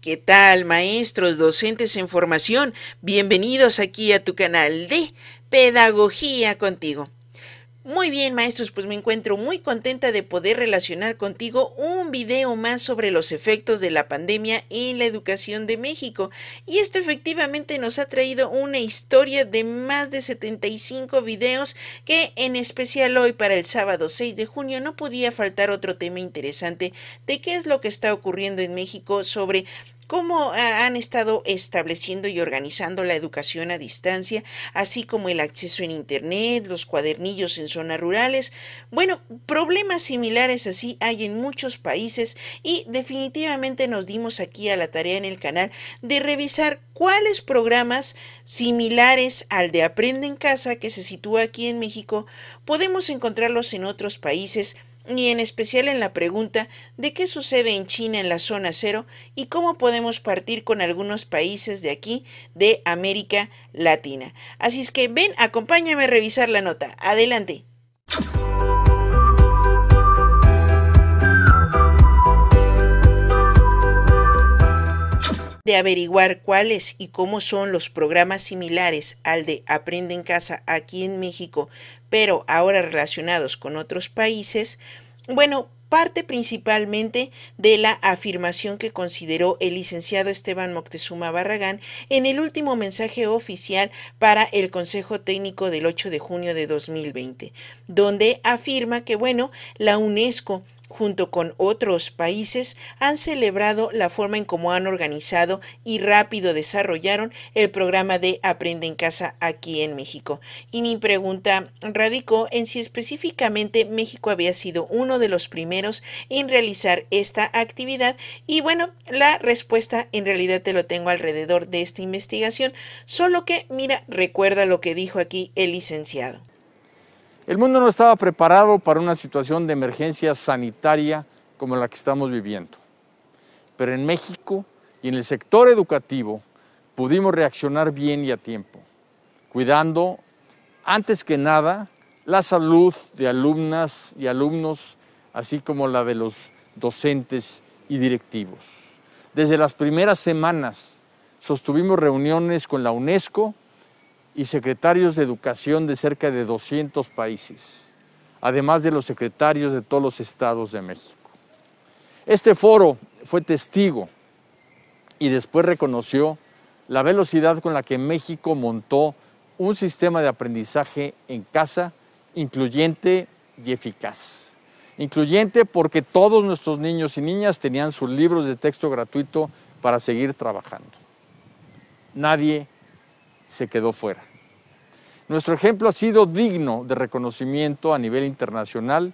¿Qué tal, maestros, docentes en formación? Bienvenidos aquí a tu canal de Pedagogía contigo. Muy bien, maestros, pues me encuentro muy contenta de poder relacionar contigo un video más sobre los efectos de la pandemia en la educación de México. Y esto efectivamente nos ha traído una historia de más de 75 videos que en especial hoy para el sábado 6 de junio no podía faltar otro tema interesante de qué es lo que está ocurriendo en México sobre cómo han estado estableciendo y organizando la educación a distancia, así como el acceso en Internet, los cuadernillos en zonas rurales. Bueno, problemas similares así hay en muchos países y definitivamente nos dimos aquí a la tarea en el canal de revisar cuáles programas similares al de Aprende en Casa, que se sitúa aquí en México, podemos encontrarlos en otros países y en especial en la pregunta de qué sucede en China en la zona cero y cómo podemos partir con algunos países de aquí, de América Latina. Así es que ven, acompáñame a revisar la nota. Adelante. de averiguar cuáles y cómo son los programas similares al de Aprende en casa aquí en México, pero ahora relacionados con otros países, bueno, parte principalmente de la afirmación que consideró el licenciado Esteban Moctezuma Barragán en el último mensaje oficial para el Consejo Técnico del 8 de junio de 2020, donde afirma que, bueno, la UNESCO junto con otros países, han celebrado la forma en cómo han organizado y rápido desarrollaron el programa de Aprende en Casa aquí en México. Y mi pregunta radicó en si específicamente México había sido uno de los primeros en realizar esta actividad. Y bueno, la respuesta en realidad te lo tengo alrededor de esta investigación, solo que mira, recuerda lo que dijo aquí el licenciado. El mundo no estaba preparado para una situación de emergencia sanitaria como la que estamos viviendo. Pero en México y en el sector educativo pudimos reaccionar bien y a tiempo, cuidando, antes que nada, la salud de alumnas y alumnos, así como la de los docentes y directivos. Desde las primeras semanas sostuvimos reuniones con la UNESCO y secretarios de educación de cerca de 200 países, además de los secretarios de todos los estados de México. Este foro fue testigo y después reconoció la velocidad con la que México montó un sistema de aprendizaje en casa incluyente y eficaz. Incluyente porque todos nuestros niños y niñas tenían sus libros de texto gratuito para seguir trabajando. Nadie se quedó fuera. Nuestro ejemplo ha sido digno de reconocimiento a nivel internacional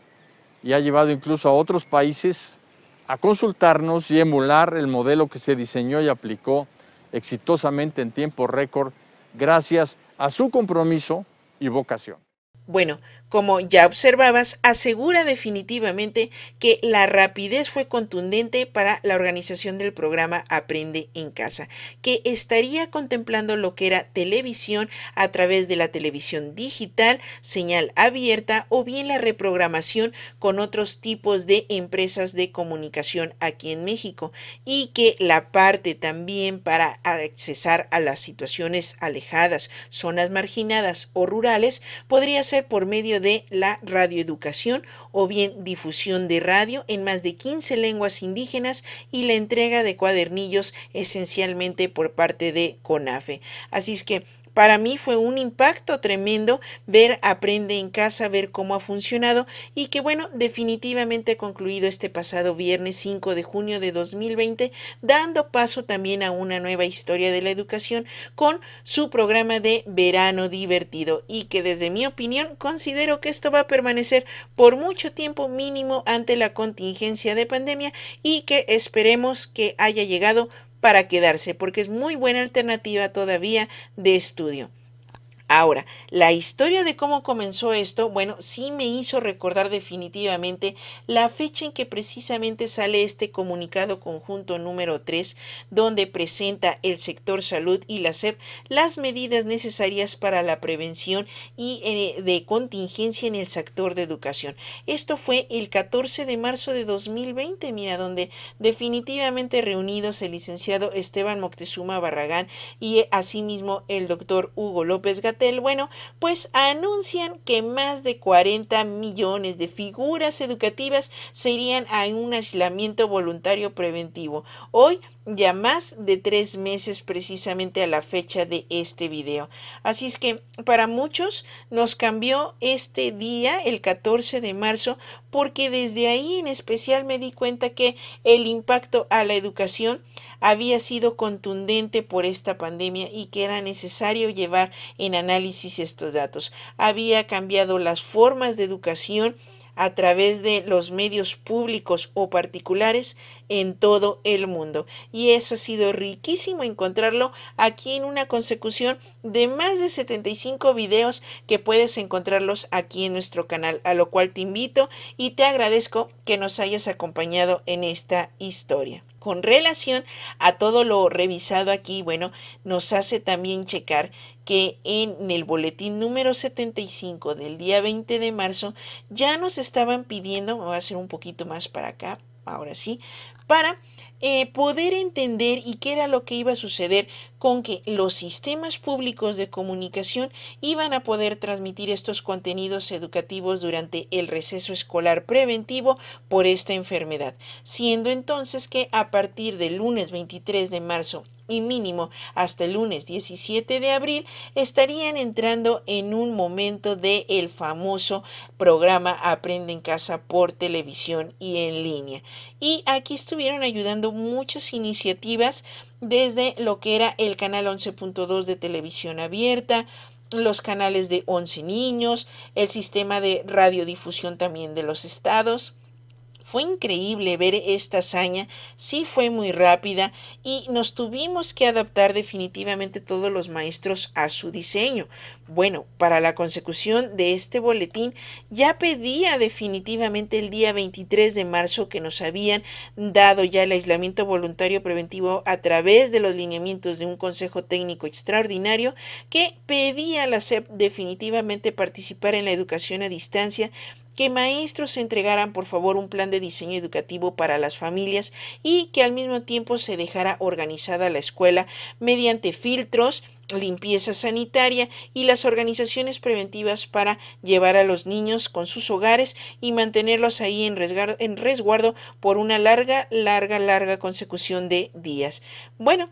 y ha llevado incluso a otros países a consultarnos y emular el modelo que se diseñó y aplicó exitosamente en tiempo récord gracias a su compromiso y vocación. Bueno, como ya observabas, asegura definitivamente que la rapidez fue contundente para la organización del programa Aprende en Casa, que estaría contemplando lo que era televisión a través de la televisión digital, señal abierta o bien la reprogramación con otros tipos de empresas de comunicación aquí en México y que la parte también para accesar a las situaciones alejadas, zonas marginadas o rurales podría ser por medio de de la radioeducación o bien difusión de radio en más de 15 lenguas indígenas y la entrega de cuadernillos esencialmente por parte de CONAFE. Así es que para mí fue un impacto tremendo ver Aprende en casa, ver cómo ha funcionado y que bueno, definitivamente concluido este pasado viernes 5 de junio de 2020, dando paso también a una nueva historia de la educación con su programa de verano divertido y que desde mi opinión considero que esto va a permanecer por mucho tiempo mínimo ante la contingencia de pandemia y que esperemos que haya llegado para quedarse porque es muy buena alternativa todavía de estudio. Ahora, la historia de cómo comenzó esto, bueno, sí me hizo recordar definitivamente la fecha en que precisamente sale este comunicado conjunto número 3, donde presenta el sector salud y la SEP las medidas necesarias para la prevención y eh, de contingencia en el sector de educación. Esto fue el 14 de marzo de 2020, mira, donde definitivamente reunidos el licenciado Esteban Moctezuma Barragán y eh, asimismo el doctor Hugo López Gatell bueno, pues anuncian que más de 40 millones de figuras educativas se irían a un aislamiento voluntario preventivo. Hoy ya más de tres meses precisamente a la fecha de este video. Así es que para muchos nos cambió este día, el 14 de marzo, porque desde ahí en especial me di cuenta que el impacto a la educación había sido contundente por esta pandemia y que era necesario llevar en análisis estos datos. Había cambiado las formas de educación a través de los medios públicos o particulares en todo el mundo. Y eso ha sido riquísimo encontrarlo aquí en una consecución de más de 75 videos que puedes encontrarlos aquí en nuestro canal, a lo cual te invito y te agradezco que nos hayas acompañado en esta historia con relación a todo lo revisado aquí, bueno, nos hace también checar que en el boletín número 75 del día 20 de marzo ya nos estaban pidiendo, voy a hacer un poquito más para acá, ahora sí, para eh, poder entender y qué era lo que iba a suceder con que los sistemas públicos de comunicación iban a poder transmitir estos contenidos educativos durante el receso escolar preventivo por esta enfermedad, siendo entonces que a partir del lunes 23 de marzo y mínimo hasta el lunes 17 de abril estarían entrando en un momento de el famoso programa Aprende en casa por televisión y en línea. Y aquí estuvieron ayudando muchas iniciativas desde lo que era el canal 11.2 de televisión abierta, los canales de 11 niños, el sistema de radiodifusión también de los estados fue increíble ver esta hazaña, sí fue muy rápida y nos tuvimos que adaptar definitivamente todos los maestros a su diseño. Bueno, para la consecución de este boletín ya pedía definitivamente el día 23 de marzo que nos habían dado ya el aislamiento voluntario preventivo a través de los lineamientos de un Consejo Técnico Extraordinario que pedía a la SEP definitivamente participar en la educación a distancia que maestros entregaran por favor un plan de diseño educativo para las familias y que al mismo tiempo se dejara organizada la escuela mediante filtros, limpieza sanitaria y las organizaciones preventivas para llevar a los niños con sus hogares y mantenerlos ahí en resguardo, en resguardo por una larga, larga, larga consecución de días. Bueno,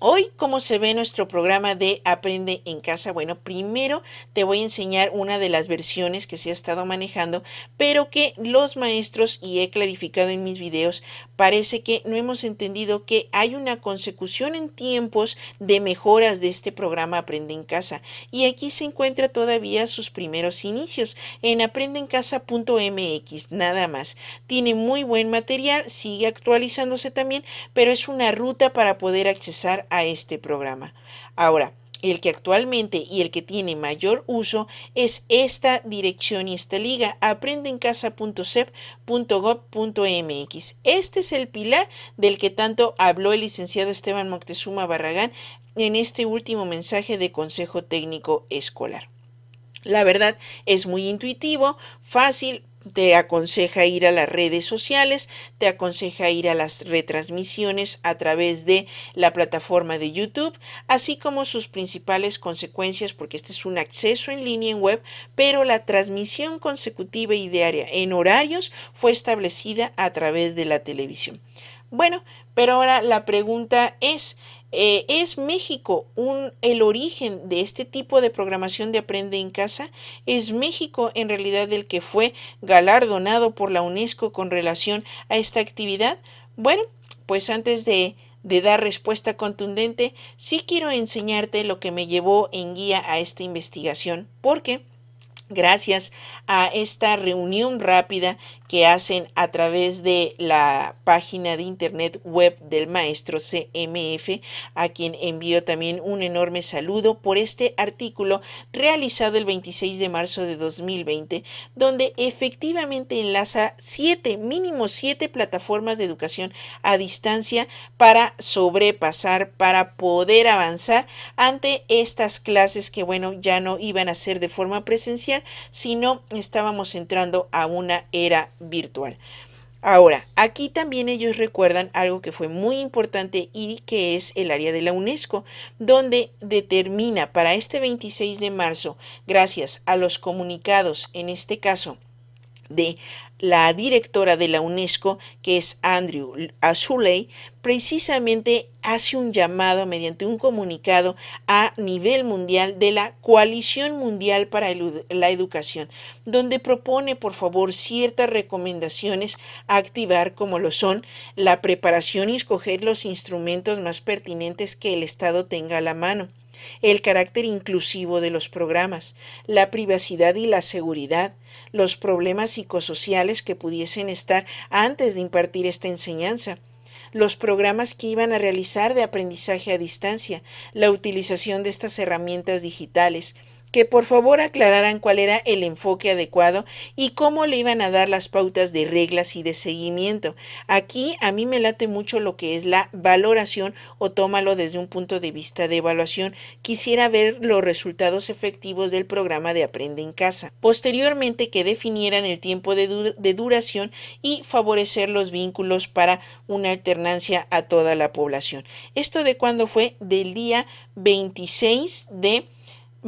Hoy, ¿cómo se ve nuestro programa de Aprende en casa? Bueno, primero te voy a enseñar una de las versiones que se ha estado manejando, pero que los maestros, y he clarificado en mis videos, parece que no hemos entendido que hay una consecución en tiempos de mejoras de este programa Aprende en casa. Y aquí se encuentra todavía sus primeros inicios en aprendeencasa.mx, nada más. Tiene muy buen material, sigue actualizándose también, pero es una ruta para poder accesar a este programa. Ahora, el que actualmente y el que tiene mayor uso es esta dirección y esta liga aprendencasa.sep.gov.mx. Este es el pilar del que tanto habló el licenciado Esteban Moctezuma Barragán en este último mensaje de Consejo Técnico Escolar. La verdad es muy intuitivo, fácil, te aconseja ir a las redes sociales, te aconseja ir a las retransmisiones a través de la plataforma de YouTube, así como sus principales consecuencias, porque este es un acceso en línea en web, pero la transmisión consecutiva y diaria en horarios fue establecida a través de la televisión. Bueno, pero ahora la pregunta es, eh, ¿Es México el origen de este tipo de programación de Aprende en Casa? ¿Es México en realidad el que fue galardonado por la UNESCO con relación a esta actividad? Bueno, pues antes de dar respuesta contundente, sí quiero enseñarte lo que me llevó en guía a esta investigación, porque... Gracias a esta reunión rápida que hacen a través de la página de internet web del maestro CMF, a quien envío también un enorme saludo por este artículo realizado el 26 de marzo de 2020, donde efectivamente enlaza siete, mínimo siete plataformas de educación a distancia para sobrepasar, para poder avanzar ante estas clases que, bueno, ya no iban a ser de forma presencial, sino estábamos entrando a una era virtual. Ahora, aquí también ellos recuerdan algo que fue muy importante y que es el área de la UNESCO, donde determina para este 26 de marzo, gracias a los comunicados, en este caso, de la directora de la UNESCO, que es Andrew Azuley, precisamente hace un llamado mediante un comunicado a nivel mundial de la Coalición Mundial para la Educación, donde propone, por favor, ciertas recomendaciones a activar, como lo son la preparación y escoger los instrumentos más pertinentes que el Estado tenga a la mano el carácter inclusivo de los programas, la privacidad y la seguridad, los problemas psicosociales que pudiesen estar antes de impartir esta enseñanza, los programas que iban a realizar de aprendizaje a distancia, la utilización de estas herramientas digitales, que por favor aclararan cuál era el enfoque adecuado y cómo le iban a dar las pautas de reglas y de seguimiento. Aquí a mí me late mucho lo que es la valoración o tómalo desde un punto de vista de evaluación. Quisiera ver los resultados efectivos del programa de Aprende en Casa. Posteriormente que definieran el tiempo de, duración y favorecer los vínculos para una alternancia a toda la población. Esto de cuándo fue del día 26 de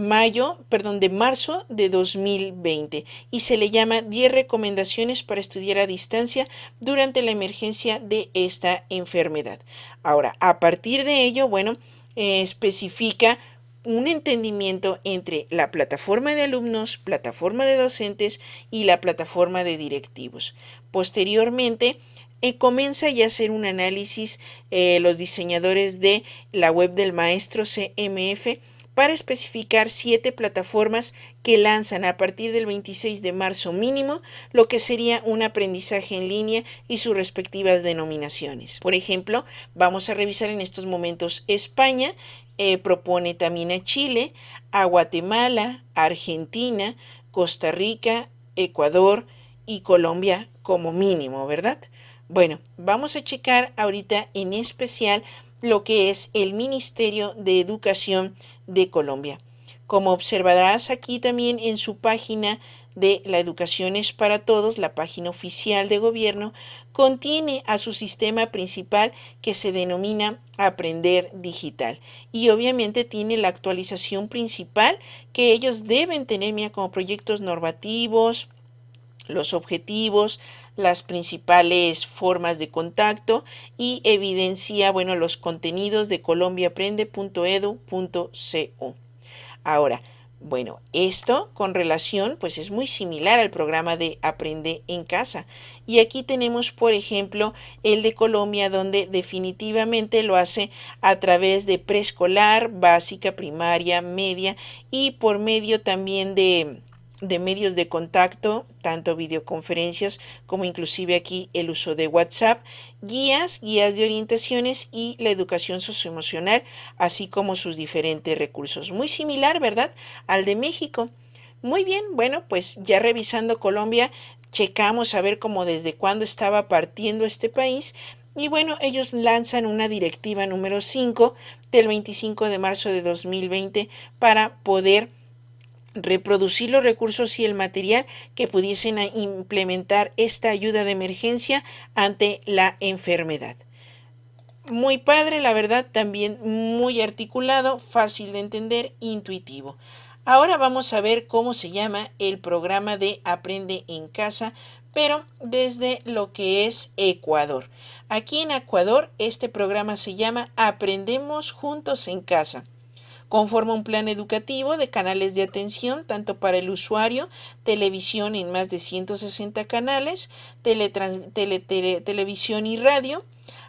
mayo, perdón, de marzo de 2020 y se le llama 10 recomendaciones para estudiar a distancia durante la emergencia de esta enfermedad. Ahora, a partir de ello, bueno, eh, especifica un entendimiento entre la plataforma de alumnos, plataforma de docentes y la plataforma de directivos. Posteriormente, eh, comienza ya a hacer un análisis eh, los diseñadores de la web del maestro CMF para especificar siete plataformas que lanzan a partir del 26 de marzo mínimo lo que sería un aprendizaje en línea y sus respectivas denominaciones. Por ejemplo, vamos a revisar en estos momentos España, eh, propone también a Chile, a Guatemala, Argentina, Costa Rica, Ecuador y Colombia como mínimo, ¿verdad? Bueno, vamos a checar ahorita en especial lo que es el Ministerio de Educación de Colombia. Como observarás aquí también en su página de la Educación es para Todos, la página oficial de gobierno, contiene a su sistema principal que se denomina Aprender Digital. Y obviamente tiene la actualización principal que ellos deben tener, mira, como proyectos normativos, los objetivos, las principales formas de contacto y evidencia, bueno, los contenidos de colombiaaprende.edu.co. Ahora, bueno, esto con relación, pues es muy similar al programa de Aprende en casa. Y aquí tenemos, por ejemplo, el de Colombia, donde definitivamente lo hace a través de preescolar, básica, primaria, media y por medio también de de medios de contacto, tanto videoconferencias como inclusive aquí el uso de WhatsApp, guías, guías de orientaciones y la educación socioemocional, así como sus diferentes recursos. Muy similar, ¿verdad?, al de México. Muy bien, bueno, pues ya revisando Colombia, checamos a ver cómo desde cuándo estaba partiendo este país y bueno, ellos lanzan una directiva número 5 del 25 de marzo de 2020 para poder reproducir los recursos y el material que pudiesen implementar esta ayuda de emergencia ante la enfermedad. Muy padre, la verdad, también muy articulado, fácil de entender, intuitivo. Ahora vamos a ver cómo se llama el programa de Aprende en Casa, pero desde lo que es Ecuador. Aquí en Ecuador este programa se llama Aprendemos Juntos en Casa. Conforma un plan educativo de canales de atención tanto para el usuario, televisión en más de 160 canales, televisión y radio,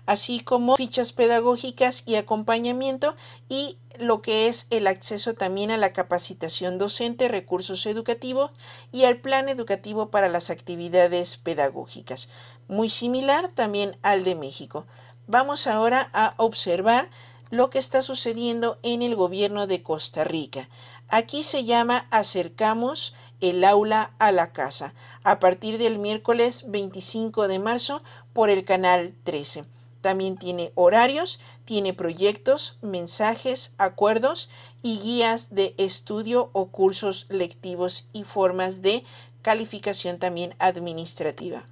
así como fichas pedagógicas y acompañamiento y lo que es el acceso también a la capacitación docente, recursos educativos y al plan educativo para las actividades pedagógicas, muy similar también al de México. Vamos ahora a observar lo que está sucediendo en el gobierno de Costa Rica. Aquí se llama Acercamos el aula a la casa, a partir del miércoles 25 de marzo por el canal 13. También tiene horarios, tiene proyectos, mensajes, acuerdos y guías de estudio o cursos lectivos y formas de calificación también administrativa.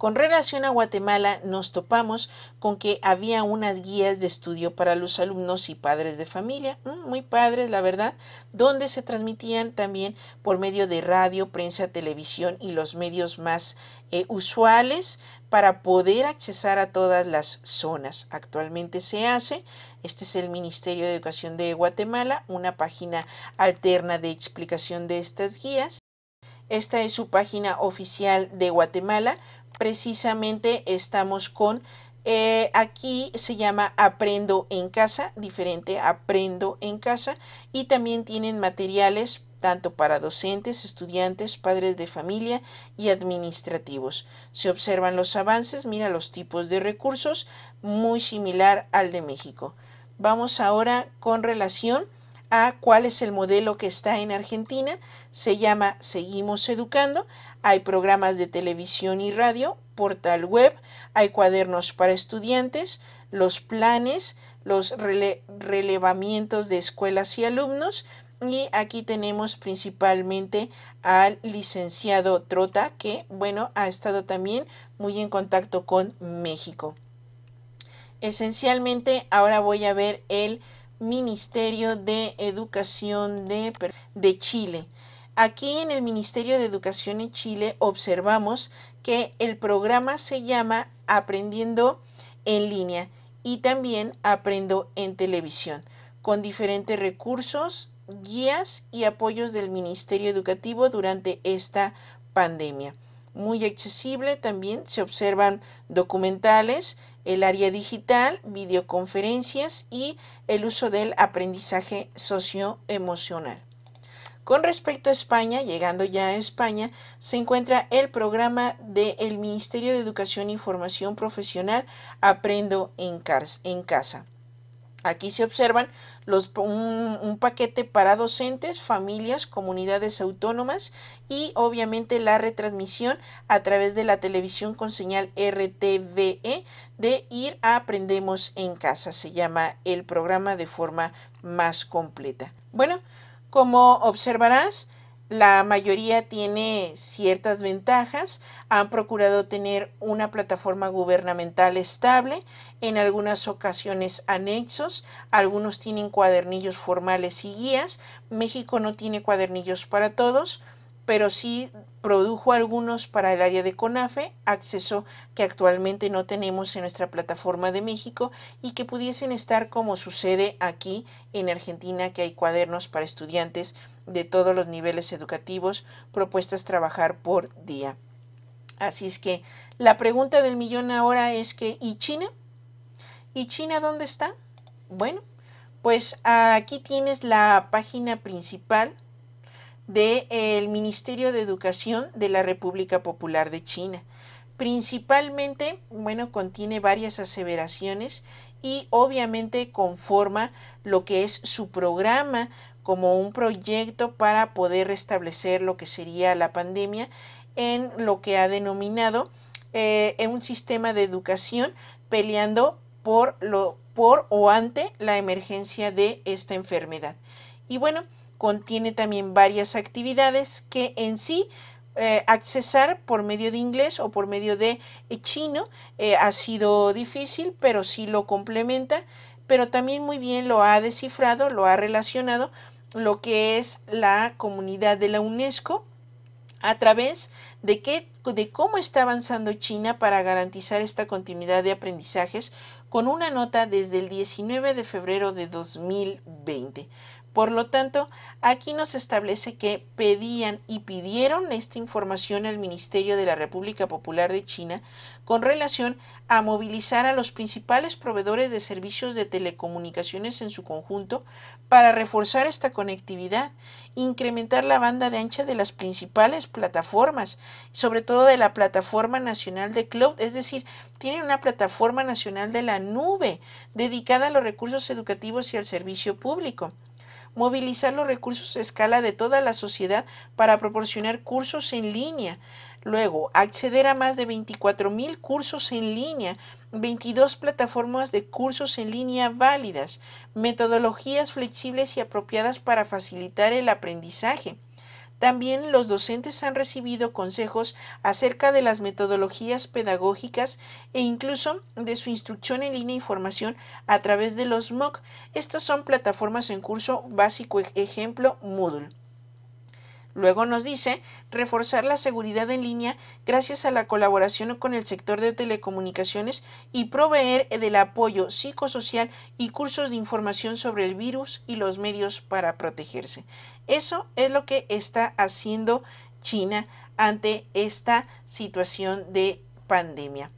Con relación a Guatemala, nos topamos con que había unas guías de estudio para los alumnos y padres de familia, mm, muy padres, la verdad, donde se transmitían también por medio de radio, prensa, televisión y los medios más eh, usuales para poder accesar a todas las zonas. Actualmente se hace, este es el Ministerio de Educación de Guatemala, una página alterna de explicación de estas guías. Esta es su página oficial de Guatemala precisamente estamos con, eh, aquí se llama Aprendo en casa, diferente Aprendo en casa, y también tienen materiales tanto para docentes, estudiantes, padres de familia y administrativos. Se observan los avances, mira los tipos de recursos, muy similar al de México. Vamos ahora con relación a cuál es el modelo que está en Argentina. Se llama Seguimos Educando. Hay programas de televisión y radio, portal web, hay cuadernos para estudiantes, los planes, los relevamientos de escuelas y alumnos. Y aquí tenemos principalmente al licenciado Trota, que, bueno, ha estado también muy en contacto con México. Esencialmente, ahora voy a ver el Ministerio de Educación de, Chile. Aquí en el Ministerio de Educación en Chile observamos que el programa se llama Aprendiendo en línea y también Aprendo en televisión, con diferentes recursos, guías y apoyos del Ministerio Educativo durante esta pandemia muy accesible también. Se observan documentales, el área digital, videoconferencias y el uso del aprendizaje socioemocional. Con respecto a España, llegando ya a España, se encuentra el programa del Ministerio de Educación y e Formación Profesional Aprendo en, Casa. Aquí se observan un, un paquete para docentes, familias, comunidades autónomas y obviamente la retransmisión a través de la televisión con señal RTVE de Ir a Aprendemos en Casa. Se llama el programa de forma más completa. Bueno, como observarás, la mayoría tiene ciertas ventajas. Han procurado tener una plataforma gubernamental estable, en algunas ocasiones anexos, algunos tienen cuadernillos formales y guías. México no tiene cuadernillos para todos, pero sí produjo algunos para el área de CONAFE, acceso que actualmente no tenemos en nuestra plataforma de México y que pudiesen estar como sucede aquí en Argentina, que hay cuadernos para estudiantes de todos los niveles educativos propuestas trabajar por día. Así es que la pregunta del millón ahora es que ¿y China? ¿Y China dónde está? Bueno, pues aquí tienes la página principal del Ministerio de Educación de la República Popular de China. Principalmente, bueno, contiene varias aseveraciones y obviamente conforma lo que es su programa como un proyecto para poder restablecer lo que sería la pandemia en lo que ha denominado eh, un sistema de educación peleando por, lo, por o ante la emergencia de esta enfermedad. Y bueno, contiene también varias actividades que en sí eh, accesar por medio de inglés o por medio de eh, chino ha sido difícil, pero sí lo complementa pero también muy bien lo ha descifrado, lo ha relacionado lo que es la comunidad de la UNESCO a través de, qué, de cómo está avanzando China para garantizar esta continuidad de aprendizajes con una nota desde el 19 de febrero de 2020. Por lo tanto, aquí nos establece que pedían y pidieron esta información al Ministerio de la República Popular de China con relación a movilizar a los principales proveedores de servicios de telecomunicaciones en su conjunto para reforzar esta conectividad, incrementar la banda de ancha de las principales plataformas, sobre todo de la plataforma nacional de cloud, es decir, tienen una plataforma nacional de la nube dedicada a los recursos educativos y al servicio público movilizar los recursos a escala de toda la sociedad para proporcionar cursos en línea. Luego, acceder a más de 24.000 cursos en línea, 22 plataformas de cursos en línea válidas, metodologías flexibles y apropiadas para facilitar el aprendizaje también los docentes han recibido consejos acerca de las metodologías pedagógicas e incluso de su instrucción en línea y e formación a través de los MOOC. Estas son plataformas en curso básico ejemplo Moodle. Luego nos dice reforzar la seguridad en línea gracias a la colaboración con el sector de telecomunicaciones y proveer del apoyo psicosocial y cursos de información sobre el virus y los medios para protegerse. Eso es lo que está haciendo China ante esta situación de pandemia.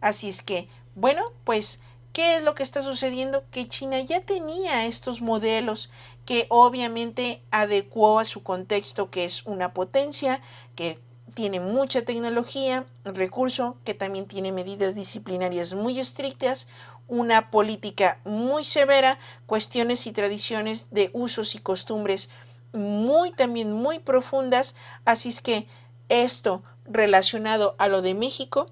Así es que, bueno, pues... ¿Qué es lo que está sucediendo? Que China ya tenía estos modelos que obviamente adecuó a su contexto, que es una potencia, que tiene mucha tecnología, recurso, que también tiene medidas disciplinarias muy estrictas, una política muy severa, cuestiones y tradiciones de usos y costumbres muy también muy profundas, así es que esto relacionado a lo de México,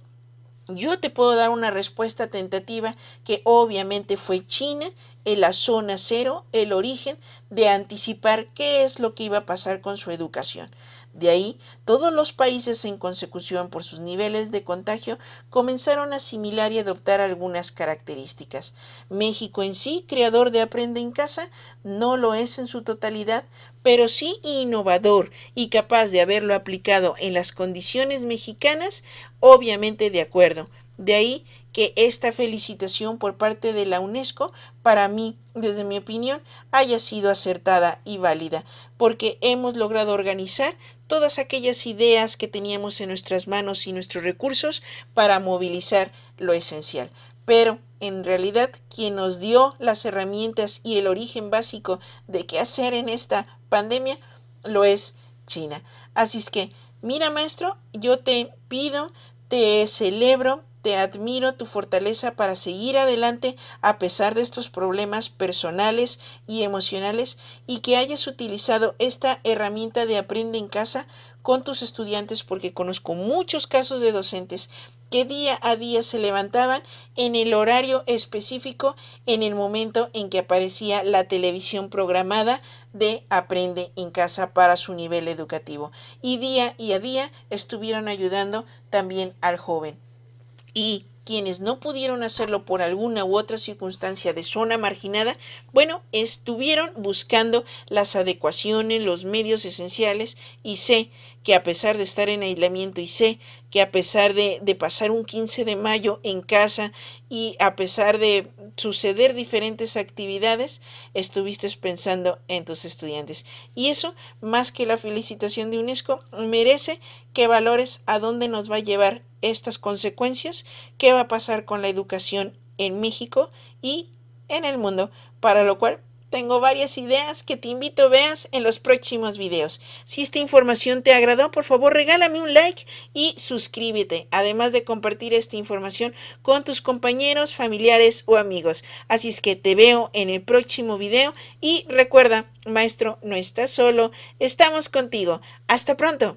yo te puedo dar una respuesta tentativa que obviamente fue China en la zona cero el origen de anticipar qué es lo que iba a pasar con su educación. De ahí, todos los países en consecución por sus niveles de contagio comenzaron a asimilar y adoptar algunas características. México en sí, creador de Aprende en Casa, no lo es en su totalidad, pero sí innovador y capaz de haberlo aplicado en las condiciones mexicanas, obviamente de acuerdo, de ahí que esta felicitación por parte de la UNESCO, para mí, desde mi opinión, haya sido acertada y válida, porque hemos logrado organizar todas aquellas ideas que teníamos en nuestras manos y nuestros recursos para movilizar lo esencial. Pero, en realidad, quien nos dio las herramientas y el origen básico de qué hacer en esta pandemia, lo es China. Así es que, mira, maestro, yo te pido, te celebro, te admiro tu fortaleza para seguir adelante a pesar de estos problemas personales y emocionales y que hayas utilizado esta herramienta de aprende en casa con tus estudiantes porque conozco muchos casos de docentes que día a día se levantaban en el horario específico en el momento en que aparecía la televisión programada de Aprende en casa para su nivel educativo y día y a día estuvieron ayudando también al joven y quienes no pudieron hacerlo por alguna u otra circunstancia de zona marginada, bueno, estuvieron buscando las adecuaciones, los medios esenciales y sé que a pesar de estar en aislamiento y sé y a pesar de, de, pasar un 15 de mayo en casa y a pesar de suceder diferentes actividades, estuviste pensando en tus estudiantes. Y eso, más que la felicitación de UNESCO, merece que valores a dónde nos va a llevar estas consecuencias, qué va a pasar con la educación en México y en el mundo, para lo cual tengo varias ideas que te invito a veas en los próximos videos. Si esta información te agradó, por favor regálame un like y suscríbete, además de compartir esta información con tus compañeros, familiares o amigos. Así es que te veo en el próximo video y recuerda, maestro, no estás solo, estamos contigo. Hasta pronto.